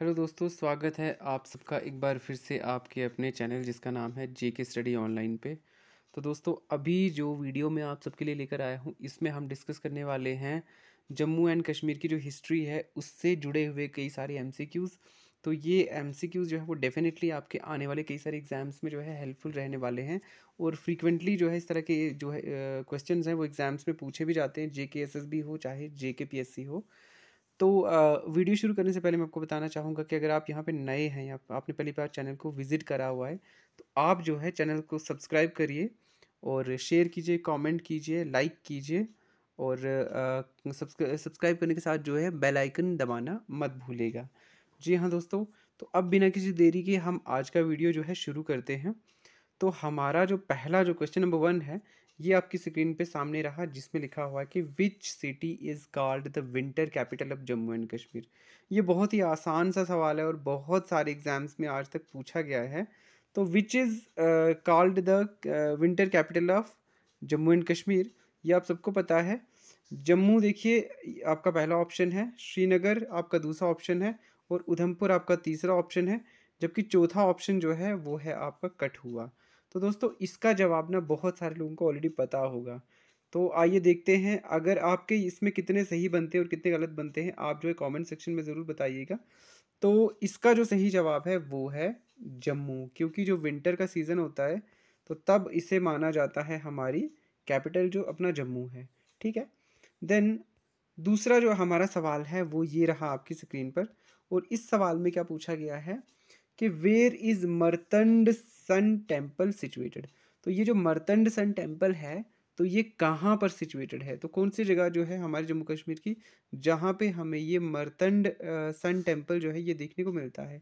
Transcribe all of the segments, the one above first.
hello दोस्तों स्वागत है आप सबका एक बार फिर से आपके अपने चैनल जिसका नाम है जे के स्टडी ऑनलाइन पे तो दोस्तों अभी जो वीडियो मैं आप सबके लिए लेकर आया हूँ इसमें हम डिस्कस करने वाले हैं जम्मू एंड कश्मीर की जो हिस्ट्री है उससे जुड़े हुए कई सारे एम तो ये एम जो है वो डेफिनेटली आपके आने वाले कई सारे एग्ज़ाम्स में जो है हेल्पफुल रहने वाले हैं और फ्रीक्वेंटली जो है इस तरह के जो है क्वेश्चन हैं वो एग्ज़ाम्स में पूछे भी जाते हैं जे एस एस बी हो चाहे जे के पी एस सी हो तो वीडियो शुरू करने से पहले मैं आपको बताना चाहूँगा कि अगर आप यहाँ पे नए हैं या आपने पहली बार चैनल को विज़िट करा हुआ है तो आप जो है चैनल को सब्सक्राइब करिए और शेयर कीजिए कमेंट कीजिए लाइक कीजिए और सब्सक्राइब करने के साथ जो है बेल आइकन दबाना मत भूलेगा जी हाँ दोस्तों तो अब बिना किसी देरी के हम आज का वीडियो जो है शुरू करते हैं तो हमारा जो पहला जो क्वेश्चन नंबर वन है ये आपकी स्क्रीन पे सामने रहा जिसमें लिखा हुआ है कि which city is called the winter capital of Jammu and Kashmir ये बहुत ही आसान सा सवाल है और बहुत सारे एग्ज़ाम्स में आज तक पूछा गया है तो which is called the winter capital of Jammu and Kashmir ये आप सबको पता है जम्मू देखिए आपका पहला ऑप्शन है श्रीनगर आपका दूसरा ऑप्शन है और उधमपुर आपका तीसरा ऑप्शन है जबकि चौथा ऑप्शन जो है वो है आपका कठुआ तो दोस्तों इसका जवाब ना बहुत सारे लोगों को ऑलरेडी पता होगा तो आइए देखते हैं अगर आपके इसमें कितने सही बनते हैं और कितने गलत बनते हैं आप जो है कॉमेंट सेक्शन में ज़रूर बताइएगा तो इसका जो सही जवाब है वो है जम्मू क्योंकि जो विंटर का सीज़न होता है तो तब इसे माना जाता है हमारी कैपिटल जो अपना जम्मू है ठीक है देन दूसरा जो हमारा सवाल है वो ये रहा आपकी स्क्रीन पर और इस सवाल में क्या पूछा गया है कि where is Martand sun temple situated तो ये जो मरतंड सन टेम्पल है तो ये कहाँ पर सिचुएटेड है तो कौन सी जगह जो है हमारे जम्मू कश्मीर की जहाँ पे हमें ये मरतंड सन टेम्पल जो है ये देखने को मिलता है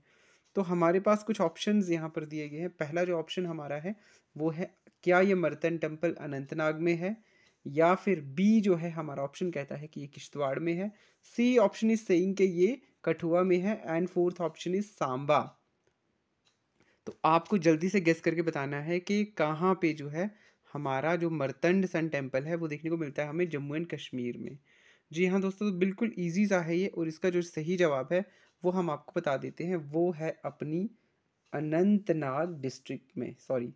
तो हमारे पास कुछ ऑप्शन यहाँ पर दिए गए हैं पहला जो ऑप्शन हमारा है वो है क्या ये मरतंड टेम्पल अनंतनाग में है या फिर बी जो है हमारा ऑप्शन कहता है कि ये किश्तवाड़ में है सी ऑप्शन इज सेइंग के ये कठुआ में है and fourth option is Samba तो आपको जल्दी से गेस करके बताना है कि कहाँ पे जो है हमारा जो मरतंड सन टेम्पल है वो देखने को मिलता है हमें जम्मू एंड कश्मीर में जी हाँ दोस्तों तो बिल्कुल ईजी सा है ये और इसका जो सही जवाब है वो हम आपको बता देते हैं वो है अपनी अनंतनाग डिस्ट्रिक्ट में सॉरी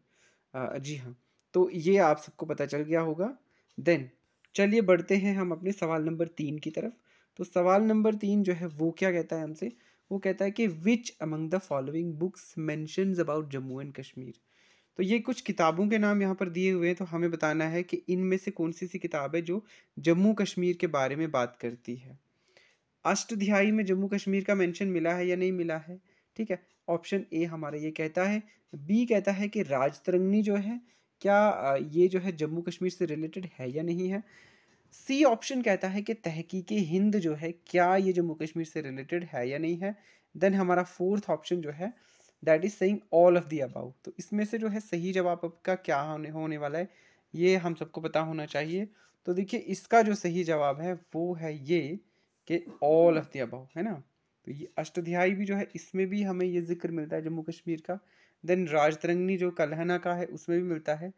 जी हाँ तो ये आप सबको पता चल गया होगा देन चलिए बढ़ते हैं हम अपने सवाल नंबर तीन की तरफ तो सवाल नंबर तीन जो है वो क्या कहता है हमसे वो कहता है कि which among the following books mention about Jammu and Kashmir तो ये कुछ किताबों के नाम यहाँ पर दिए हुए हैं तो हमें बताना है कि इनमें से कौन सी सी किताब है जो जम्मू कश्मीर के बारे में बात करती है अष्टध्यायी में जम्मू कश्मीर का मेंशन मिला है या नहीं मिला है ठीक है ऑप्शन ए हमारा ये कहता है बी कहता है कि राजतरंगनी जो है क्या ये जो है जम्मू कश्मीर से रिलेटेड है या नहीं है सी ऑप्शन कहता है कि तहकीक हिंद जो है क्या ये जम्मू कश्मीर से रिलेटेड है या नहीं है देन हमारा फोर्थ ऑप्शन जो है that is saying all of the about तो इसमें से जो है सही जवाब आपका क्या होने होने वाला है ये हम सबको पता होना चाहिए तो देखिए इसका जो सही जवाब है वो है ये कि ऑल ऑफ द अबाउ है ना तो ये अष्टध्यायी भी जो है इसमें भी हमें ये जिक्र मिलता है जम्मू कश्मीर का देन राजतरंगनी जो कलहना का है उसमें भी मिलता है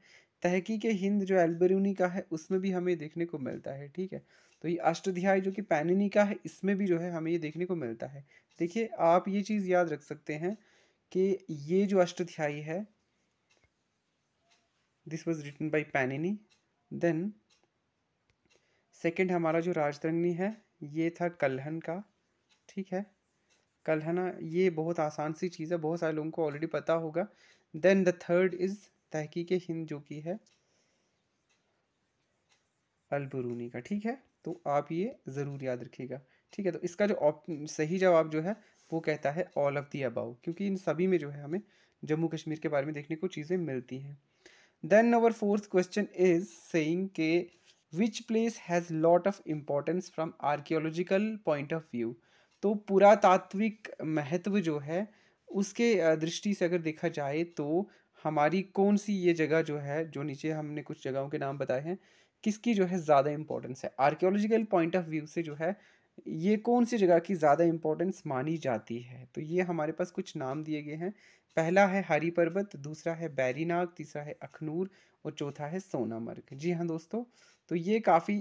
तहकीक हिंद जो एल्बरूनी का है उसमें भी हमें देखने को मिलता है ठीक है तो ये अष्टध्याय जो कि पैननी का है इसमें भी जो है हमें ये देखने को मिलता है देखिए आप ये चीज़ याद रख सकते हैं कि ये जो अष्टाध्यायी है this was written by Panini then second हमारा जो राजतरंगनी है ये था कलहन का ठीक है कलहना ये बहुत आसान सी चीज़ है बहुत सारे लोगों को ऑलरेडी पता होगा देन द थर्ड इज़ तहकीक हिंद जो कि है अलबरूनी का ठीक है तो आप ये ज़रूर याद रखिएगा ठीक है तो इसका जो सही जवाब जो है वो कहता है ऑल ऑफ दी अबाउ क्योंकि इन सभी में जो है हमें जम्मू कश्मीर के बारे में देखने को चीज़ें मिलती हैं then our fourth question is saying के which place has lot of importance from archaeological point of view तो पुरातात्विक महत्व जो है उसके दृष्टि से अगर देखा जाए तो हमारी कौन सी ये जगह जो है जो नीचे हमने कुछ जगहों के नाम बताए हैं किसकी जो है ज़्यादा इम्पोर्टेंस है आर्कियोलॉजिकल पॉइंट ऑफ व्यू से जो है ये कौन सी जगह की ज़्यादा इम्पोर्टेंस मानी जाती है तो ये हमारे पास कुछ नाम दिए गए हैं पहला है हरी पर्वत दूसरा है बैरीनाग तीसरा है अखनूर और चौथा है सोनामर्ग जी हाँ दोस्तों तो ये काफ़ी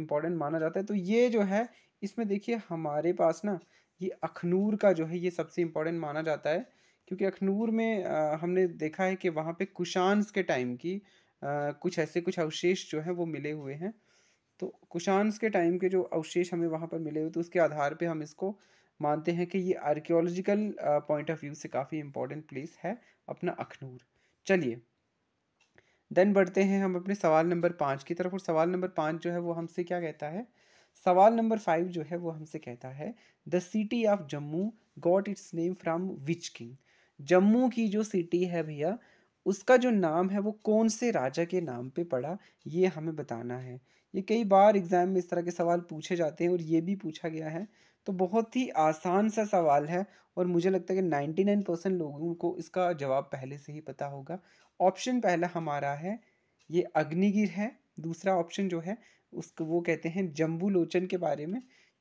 इम्पोर्टेंट माना जाता है तो ये जो है इसमें देखिए हमारे पास ना ये अखनूर का जो है ये सबसे इम्पोर्टेंट माना जाता है क्योंकि अखनूर में आ, हमने देखा है कि वहाँ पे कुशांस के टाइम की आ, कुछ ऐसे कुछ अवशेष जो हैं वो मिले हुए हैं तो कुशांस के टाइम के जो अवशेष हमें वहाँ पर मिले हुए तो उसके आधार पे हम इसको मानते हैं कि ये आर्कियोलॉजिकल पॉइंट ऑफ व्यू से काफ़ी इम्पोर्टेंट प्लेस है अपना अखनूर चलिए देन बढ़ते हैं हम अपने सवाल नंबर पाँच की तरफ और सवाल नंबर पाँच जो है वो हमसे क्या कहता है सवाल नंबर फाइव जो है वो हमसे कहता है the city of Jammu got its name from which king Jammu की जो सिटी है भैया उसका जो नाम है वो कौन से राजा के नाम पे पड़ा ये हमें बताना है ये कई बार एग्ज़ाम में इस तरह के सवाल पूछे जाते हैं और ये भी पूछा गया है तो बहुत ही आसान सा सवाल है और मुझे लगता है कि नाइन्टी नाइन परसेंट लोगों को इसका जवाब पहले से ही पता होगा ऑप्शन पहला हमारा है ये अग्निगिर है दूसरा ऑप्शन जो है उसको वो कहते हैं जम्बू लोचन के बारे में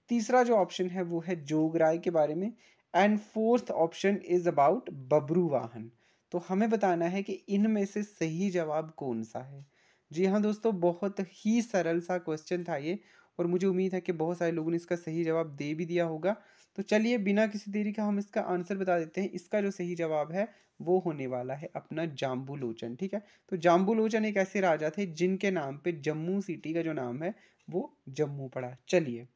तीसरा जो ऑप्शन है वो है जोगराय के बारे में and fourth option is about Babruvahan तो हमें बताना है कि इनमें से सही जवाब कौन सा है जी हाँ दोस्तों बहुत ही सरल सा क्वेश्चन था ये और मुझे उम्मीद है कि बहुत सारे लोगों ने इसका सही जवाब दे भी दिया होगा तो चलिए बिना किसी देरी का हम इसका आंसर बता देते हैं इसका जो सही जवाब है वो होने वाला है अपना जाम्बू लोचन ठीक है तो जाम्बू लोचन एक ऐसे राजा थे जिनके नाम पे जम्मू सिटी का जो नाम है वो जम्मू पड़ा चलिए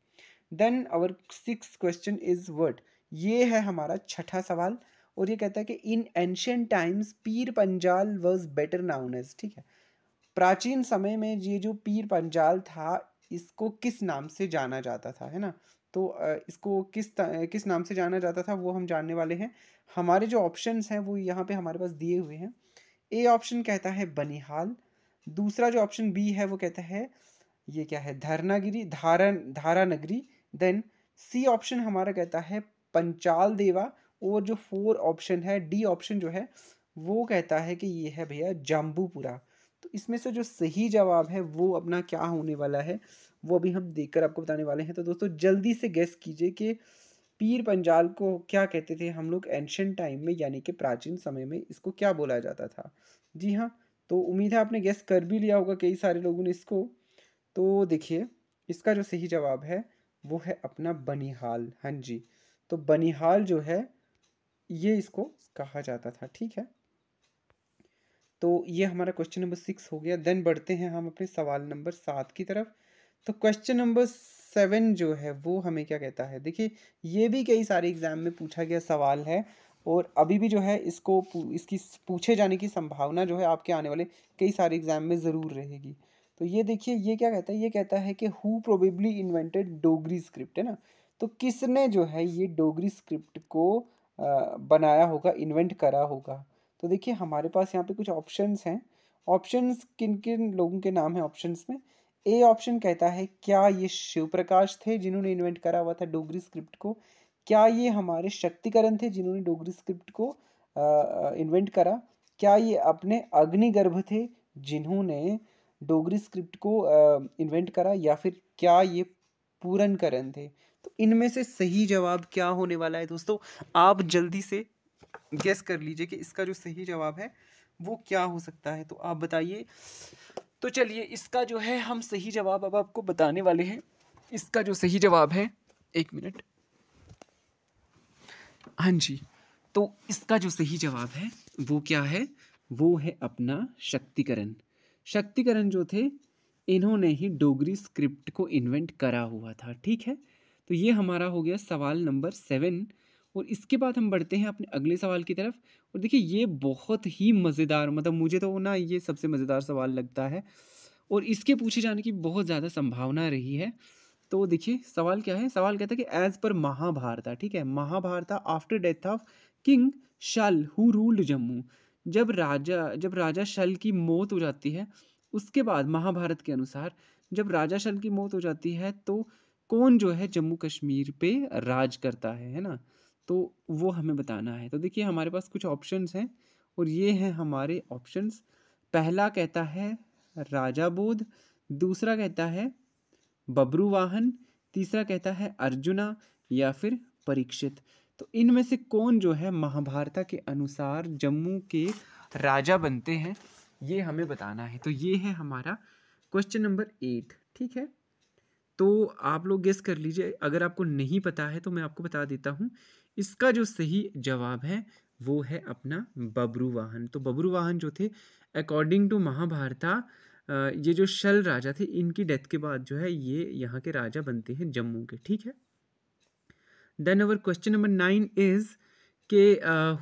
then our six question is what ये है हमारा छठा सवाल और ये कहता है कि इन ancient times Pir Panjal was better known as ठीक है प्राचीन समय में ये जो पीर पंजाल था इसको किस नाम से जाना जाता था है ना तो इसको किस किस नाम से जाना जाता था वो हम जानने वाले हैं हमारे जो ऑप्शंस हैं वो यहाँ पे हमारे पास दिए हुए हैं ए ऑप्शन कहता है बनिहाल दूसरा जो ऑप्शन बी है वो कहता है ये क्या है धरनागिरी धारा धारा नगरी देन सी ऑप्शन हमारा कहता है पंचाल देवा और जो फोर ऑप्शन है डी ऑप्शन जो है वो कहता है कि ये है भैया जाम्बूपुरा तो इसमें से जो सही जवाब है वो अपना क्या होने वाला है वो अभी हम देखकर आपको बताने वाले हैं तो दोस्तों जल्दी से गैस कीजिए कि पीर पंजाल को क्या कहते थे हम लोग एंशंट टाइम में यानी कि प्राचीन समय में इसको क्या बोला जाता था जी हाँ तो उम्मीद है आपने गैस कर भी लिया होगा कई सारे लोगों ने इसको तो देखिए इसका जो सही जवाब है वो है अपना बनिहाल हाँ जी तो बनिहाल जो है ये इसको कहा जाता था ठीक है तो ये हमारा क्वेश्चन नंबर सिक्स हो गया देन बढ़ते हैं हम अपने सवाल नंबर सात की तरफ तो क्वेश्चन नंबर सेवन जो है वो हमें क्या कहता है देखिए ये भी कई सारे एग्जाम में पूछा गया सवाल है और अभी भी जो है इसको इसकी पूछे जाने की संभावना जो है आपके आने वाले कई सारे एग्जाम में ज़रूर रहेगी तो ये देखिए ये क्या कहता है ये कहता है कि who probably invented Dogri script है ना तो किसने जो है ये डोगरी स्क्रिप्ट को बनाया होगा इन्वेंट करा होगा तो देखिए हमारे पास यहाँ पे कुछ ऑप्शंस हैं ऑप्शंस किन किन लोगों के नाम है ऑप्शंस में ए ऑप्शन कहता है क्या ये शिव प्रकाश थे जिन्होंने इन्वेंट करा हुआ था डोगरी स्क्रिप्ट को क्या ये हमारे शक्तिकरण थे जिन्होंने डोगरी स्क्रिप्ट को इन्वेंट करा क्या ये अपने अग्निगर्भ थे जिन्होंने डोगरी स्क्रिप्ट को इन्वेंट करा या फिर क्या ये पूरनकरण थे तो इनमें से सही जवाब क्या होने वाला है दोस्तों आप जल्दी से गेस कर लीजिए कि इसका जो सही जवाब है वो क्या हो सकता है तो आप बताइए तो चलिए इसका जो है हम सही जवाब अब आपको बताने वाले हैं इसका जो सही जवाब है एक मिनट हाँ जी तो इसका जो सही जवाब है वो क्या है वो है अपना शक्तिकरण शक्तिकरण जो थे इन्होंने ही डोगरी स्क्रिप्ट को इन्वेंट करा हुआ था ठीक है तो ये हमारा हो गया सवाल नंबर सेवन और इसके बाद हम बढ़ते हैं अपने अगले सवाल की तरफ और देखिए ये बहुत ही मज़ेदार मतलब मुझे तो ना ये सबसे मज़ेदार सवाल लगता है और इसके पूछे जाने की बहुत ज़्यादा संभावना रही है तो देखिए सवाल क्या है सवाल कहता है कि एज़ पर महाभारता ठीक है Mahabharata after death of king Shal who ruled Jammu जब राजा जब राजा शल की मौत हो जाती है उसके बाद महाभारत के अनुसार जब राजा शल की मौत हो जाती है तो कौन जो है जम्मू कश्मीर पे राज करता है है ना तो वो हमें बताना है तो देखिए हमारे पास कुछ ऑप्शंस हैं और ये हैं हमारे ऑप्शंस पहला कहता है राजा बोध दूसरा कहता है बबरू वाहन तीसरा कहता है अर्जुना या फिर परीक्षित तो इनमें से कौन जो है महाभारत के अनुसार जम्मू के राजा बनते हैं ये हमें बताना है तो ये है हमारा क्वेश्चन नंबर एट ठीक है तो आप लोग गेस कर लीजिए अगर आपको नहीं पता है तो मैं आपको बता देता हूँ इसका जो सही जवाब है वो है अपना बबरू वाहन तो बबरू वाहन जो थे अकॉर्डिंग टू महाभारता ये जो शल राजा थे इनकी डेथ के बाद जो है ये यहाँ के राजा बनते हैं जम्मू के ठीक है then our question number nine is के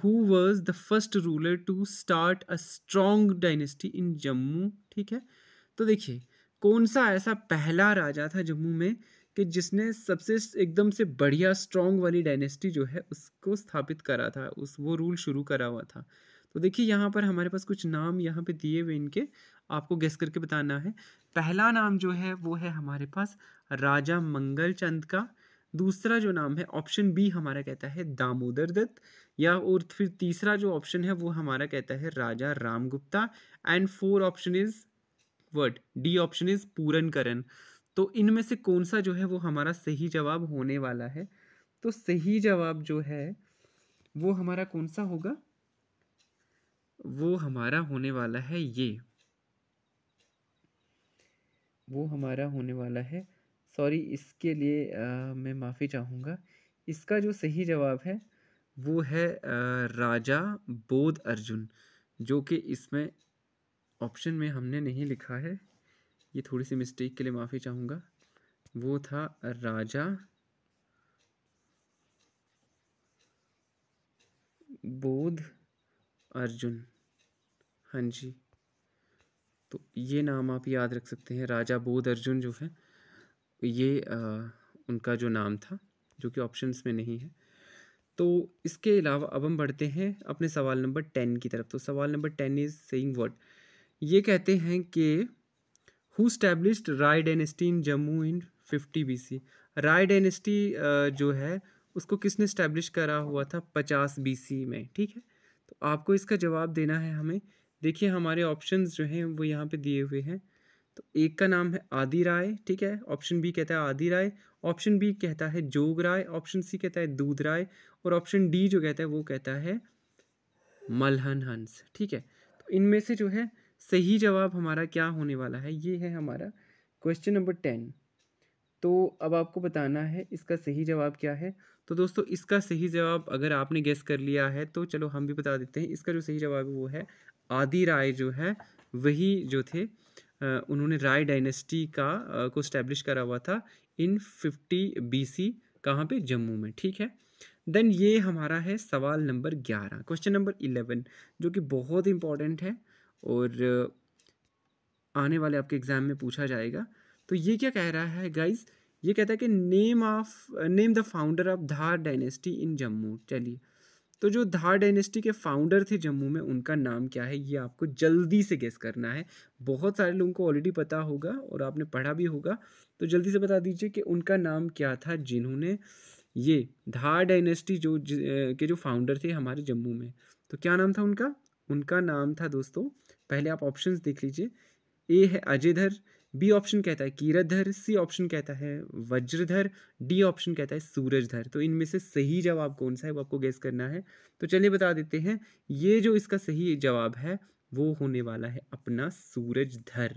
who was the first ruler to start a strong dynasty in Jammu ठीक है तो देखिए कौन सा ऐसा पहला राजा था जम्मू में कि जिसने सबसे एकदम से बढ़िया स्ट्रॉन्ग वाली डायनेस्टी जो है उसको स्थापित करा था उस वो रूल शुरू करा हुआ था तो देखिए यहाँ पर हमारे पास कुछ नाम यहाँ पे दिए हुए इनके आपको गेस करके बताना है पहला नाम जो है वो है हमारे पास राजा मंगल चंद का दूसरा जो नाम है ऑप्शन बी हमारा कहता है दामोदर दत्त या और फिर तीसरा जो ऑप्शन है वो हमारा कहता है Raja Ram Gupta and four option is word D option is Puran Karan तो इनमें से कौन सा जो है वो हमारा सही जवाब होने वाला है तो सही जवाब जो है वो हमारा कौन सा होगा वो हमारा होने वाला है ये वो हमारा होने वाला है सॉरी इसके लिए आ, मैं माफ़ी चाहूँगा इसका जो सही जवाब है वो है आ, राजा बोध अर्जुन जो कि इसमें ऑप्शन में हमने नहीं लिखा है ये थोड़ी सी मिस्टेक के लिए माफ़ी चाहूँगा वो था राजा बोध अर्जुन हाँ जी तो ये नाम आप याद रख सकते हैं राजा बोध अर्जुन जो है ये आ, उनका जो नाम था जो कि ऑप्शंस में नहीं है तो इसके अलावा अब हम बढ़ते हैं अपने सवाल नंबर टेन की तरफ तो सवाल नंबर टेन इज़ सेइंग वर्ड ये कहते हैं कि who established Rai dynasty in Jammu in fifty B C Rai dynasty जो है उसको किसने स्टैब्लिश करा हुआ था पचास बी सी में ठीक है तो आपको इसका जवाब देना है हमें देखिए हमारे ऑप्शन जो हैं वो यहाँ पे दिए हुए हैं तो एक का नाम है आदि राय ठीक है ऑप्शन बी कहता है आदि राय ऑप्शन बी कहता है जोग राय ऑप्शन सी कहता है दूध राय और ऑप्शन डी जो कहता है वो कहता है मलहन हंस ठीक है तो इनमें से जो है सही जवाब हमारा क्या होने वाला है ये है हमारा क्वेश्चन नंबर टेन तो अब आपको बताना है इसका सही जवाब क्या है तो दोस्तों इसका सही जवाब अगर आपने गेस कर लिया है तो चलो हम भी बता देते हैं इसका जो सही जवाब है वो है आदि राय जो है वही जो थे उन्होंने राय डायनेस्टी का को स्टैब्लिश करा हुआ था इन फिफ्टी बी सी कहाँ पर जम्मू में ठीक है देन ये हमारा है सवाल नंबर ग्यारह क्वेश्चन नंबर इलेवन जो कि बहुत इंपॉर्टेंट है और आने वाले आपके एग्ज़ाम में पूछा जाएगा तो ये क्या कह रहा है गाइज ये कहता है कि name of name the founder of Dhar dynasty in Jammu चलिए तो जो धार डायनेस्टी के फाउंडर थे जम्मू में उनका नाम क्या है ये आपको जल्दी से गेस करना है बहुत सारे लोगों को ऑलरेडी पता होगा और आपने पढ़ा भी होगा तो जल्दी से बता दीजिए कि उनका नाम क्या था जिन्होंने ये धार डायनेस्टी जो के जो फाउंडर थे हमारे जम्मू में तो क्या नाम था उनका उनका नाम था दोस्तों पहले आप ऑप्शंस देख लीजिए ए है अजयधर बी ऑप्शन कहता है कीरतधर सी ऑप्शन कहता है वज्रधर डी ऑप्शन कहता है सूरजधर तो इनमें से सही जवाब कौन सा है वो आपको गैस करना है तो चलिए बता देते हैं ये जो इसका सही जवाब है वो होने वाला है अपना सूरजधर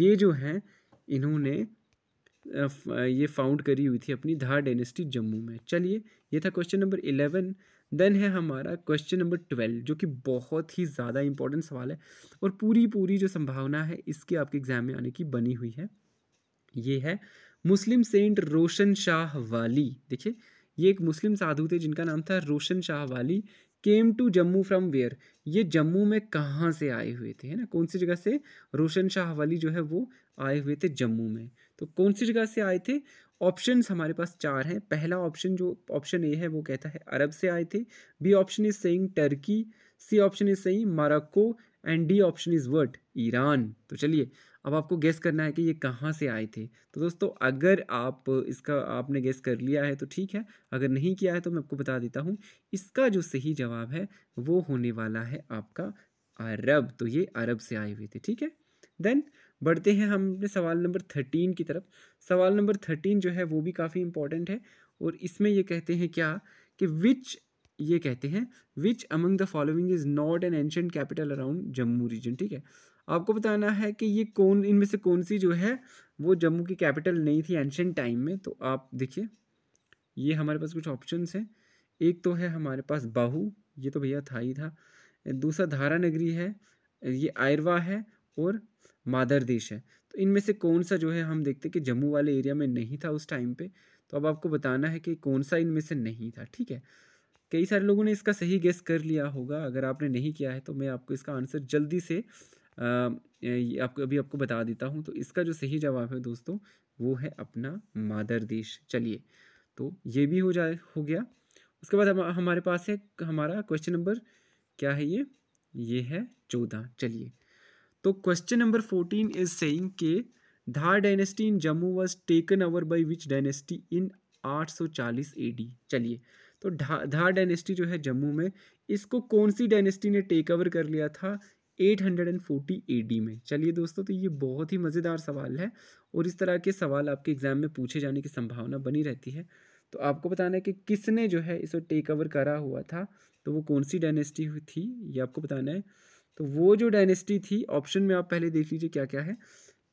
ये जो है इन्होंने ये फाउंड करी हुई थी अपनी धार डेनेस्टी जम्मू में चलिए ये था क्वेश्चन नंबर इलेवन देन है हमारा क्वेश्चन नंबर ट्वेल्व जो कि बहुत ही ज़्यादा इंपॉर्टेंट सवाल है और पूरी पूरी जो संभावना है इसके आपके एग्ज़ाम में आने की बनी हुई है ये है मुस्लिम सेंट रोशन शाह वाली देखिए ये एक मुस्लिम साधु थे जिनका नाम था Roshan Shah Wali came to Jammu from where ये जम्मू में कहाँ से आए हुए थे है ना कौन सी जगह से रोशन शाह वाली जो है वो आए हुए थे जम्मू में तो कौन सी जगह से आए थे ऑप्शंस हमारे पास चार हैं पहला ऑप्शन जो ऑप्शन ए है वो कहता है अरब से आए थे B option is saying Turkey C option is saying Morocco and D option is word Iran तो चलिए अब आपको गेस करना है कि ये कहाँ से आए थे तो दोस्तों अगर आप इसका आपने गेस कर लिया है तो ठीक है अगर नहीं किया है तो मैं आपको बता देता हूँ इसका जो सही जवाब है वो होने वाला है आपका अरब तो ये अरब से आए हुए थे ठीक है देन बढ़ते हैं हम अपने सवाल नंबर थर्टीन की तरफ सवाल नंबर थर्टीन जो है वो भी काफ़ी इंपॉर्टेंट है और इसमें ये कहते हैं क्या कि विच ये कहते हैं which among the following is not an ancient capital around Jammu region ठीक है आपको बताना है कि ये कौन इनमें से कौन सी जो है वो जम्मू की कैपिटल नहीं थी एंशंट टाइम में तो आप देखिए ये हमारे पास कुछ ऑप्शंस हैं एक तो है हमारे पास बाहू ये तो भैया था ही था दूसरा धारा नगरी है ये आयरवा है और मादर देश है तो इनमें से कौन सा जो है हम देखते कि जम्मू वाले एरिया में नहीं था उस टाइम पे तो अब आपको बताना है कि कौन सा इनमें से नहीं था ठीक है कई सारे लोगों ने इसका सही गेस कर लिया होगा अगर आपने नहीं किया है तो मैं आपको इसका आंसर जल्दी से आ, आपको अभी आपको बता देता हूँ तो इसका जो सही जवाब है दोस्तों वो है अपना मादर देश चलिए तो ये भी हो जाए हो गया उसके बाद हमारे पास है हमारा क्वेश्चन नंबर क्या है ये ये है चौदह चलिए तो question number fourteen is saying के Dhar dynasty in Jammu was taken over by which dynasty in 840 AD चलिए तो धा धार डायनेस्टी जो है जम्मू में इसको कौन सी डायनेस्टी ने टेक ओवर कर लिया था 840 एडी में चलिए दोस्तों तो ये बहुत ही मज़ेदार सवाल है और इस तरह के सवाल आपके एग्ज़ाम में पूछे जाने की संभावना बनी रहती है तो आपको बताना है कि किसने जो है इसे टेक ओवर करा हुआ था तो वो कौन सी डायनेस्टी थी ये आपको बताना है तो वो जो डायनेस्टी थी ऑप्शन में आप पहले देख लीजिए क्या क्या है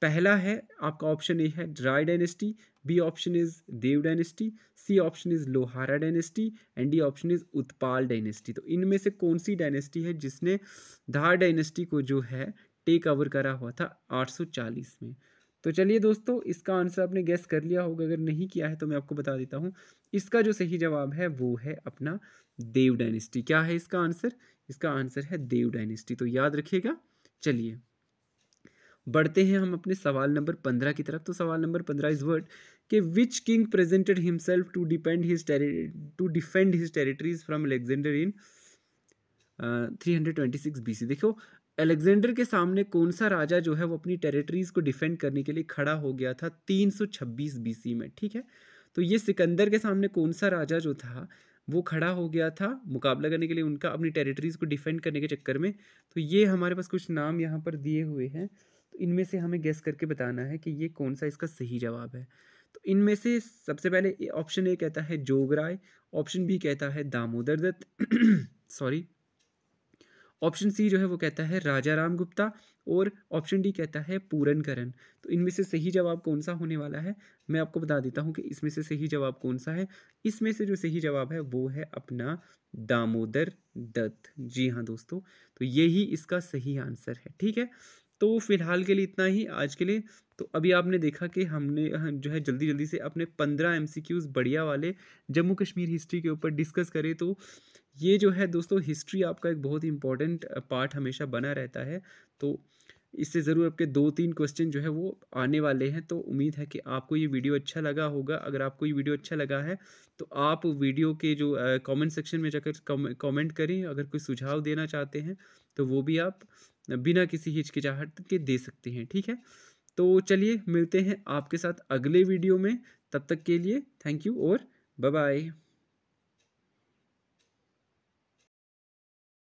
पहला है आपका ऑप्शन ए है ड्राई dynasty B option is Dev dynasty C option is Lohara dynasty and D option is Utpal dynasty तो इनमें से कौन सी डायनेस्टी है जिसने धार डायनेस्टी को जो है टेक ओवर करा हुआ था 840 में तो चलिए दोस्तों इसका आंसर आपने गेस कर लिया होगा अगर नहीं किया है तो मैं आपको बता देता हूँ इसका जो सही जवाब है वो है अपना देव डायनेस्टी क्या है इसका आंसर इसका आंसर है देव डायनेस्टी तो याद रखिएगा चलिए बढ़ते हैं हम अपने सवाल नंबर पंद्रह की तरफ तो सवाल नंबर पंद्रह इज वर्ड के which king presented himself to depend his to defend his territories from Alexander in three hundred twenty देखो अलेक्जेंडर के सामने कौन सा राजा जो है वो अपनी टेरिटरीज को डिफेंड करने के लिए खड़ा हो गया था 326 सौ में ठीक है तो ये सिकंदर के सामने कौन सा राजा जो था वो खड़ा हो गया था मुकाबला करने के लिए उनका अपनी टेरिटरीज़ को डिफेंड करने के चक्कर में तो ये हमारे पास कुछ नाम यहाँ पर दिए हुए हैं तो इनमें से हमें गेस करके बताना है कि ये कौन सा इसका सही जवाब है तो इनमें से सबसे पहले ऑप्शन ए कहता है जोगराय ऑप्शन बी कहता है Damodar Datt sorry option C जो है वो कहता है राजा राम गुप्ता और ऑप्शन डी कहता है पूरन करण तो इनमें से सही जवाब कौन सा होने वाला है मैं आपको बता देता हूँ कि इसमें से सही जवाब कौन सा है इसमें से जो सही जवाब है वो है अपना दामोदर दत्त जी हाँ दोस्तों तो यही इसका सही आंसर है ठीक है तो फिलहाल के लिए इतना ही आज के लिए तो अभी आपने देखा कि हमने जो है जल्दी जल्दी से अपने पंद्रह एम बढ़िया वाले जम्मू कश्मीर हिस्ट्री के ऊपर डिस्कस करें तो ये जो है दोस्तों हिस्ट्री आपका एक बहुत ही इंपॉर्टेंट पार्ट हमेशा बना रहता है तो इससे ज़रूर आपके दो तीन क्वेश्चन जो है वो आने वाले हैं तो उम्मीद है कि आपको ये वीडियो अच्छा लगा होगा अगर आपको ये वीडियो अच्छा लगा है तो आप वीडियो के जो कमेंट सेक्शन में जाकर कमेंट करें अगर कोई सुझाव देना चाहते हैं तो वो भी आप बिना किसी हिचकिचाहट के दे सकते हैं ठीक है तो चलिए मिलते हैं आपके साथ अगले वीडियो में तब तक के लिए थैंक यू और बाय बाय